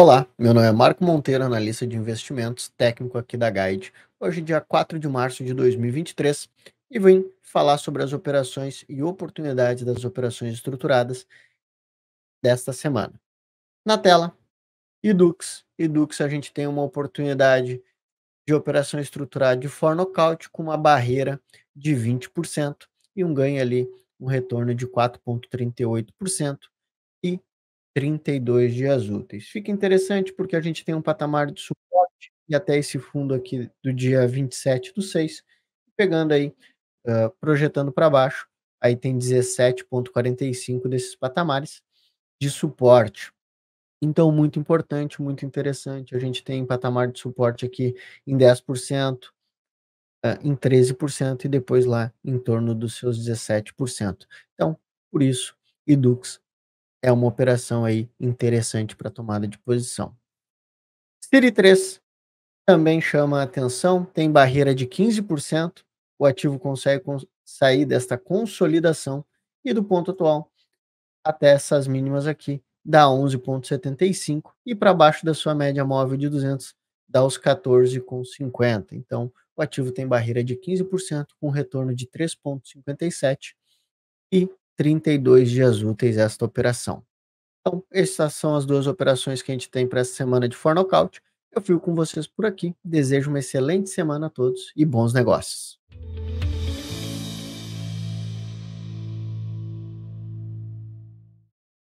Olá, meu nome é Marco Monteiro, analista de investimentos, técnico aqui da Guide. Hoje, dia 4 de março de 2023, e vim falar sobre as operações e oportunidades das operações estruturadas desta semana. Na tela, Edux. Edux, a gente tem uma oportunidade de operação estruturada de for nocaute com uma barreira de 20% e um ganho ali, um retorno de 4,38% e 32 dias úteis. Fica interessante porque a gente tem um patamar de suporte e até esse fundo aqui do dia 27 do 6, pegando aí, uh, projetando para baixo, aí tem 17,45 desses patamares de suporte. Então, muito importante, muito interessante. A gente tem patamar de suporte aqui em 10%, em 13% e depois lá em torno dos seus 17%. Então, por isso, Edux é uma operação aí interessante para tomada de posição. Siri 3 também chama a atenção, tem barreira de 15%, o ativo consegue cons sair desta consolidação e do ponto atual até essas mínimas aqui dá 11.75 e para baixo da sua média móvel de 200 dá os 14.50. Então, o ativo tem barreira de 15% com retorno de 3.57 e 32 dias úteis esta operação. Então, essas são as duas operações que a gente tem para essa semana de For Eu fico com vocês por aqui. Desejo uma excelente semana a todos e bons negócios.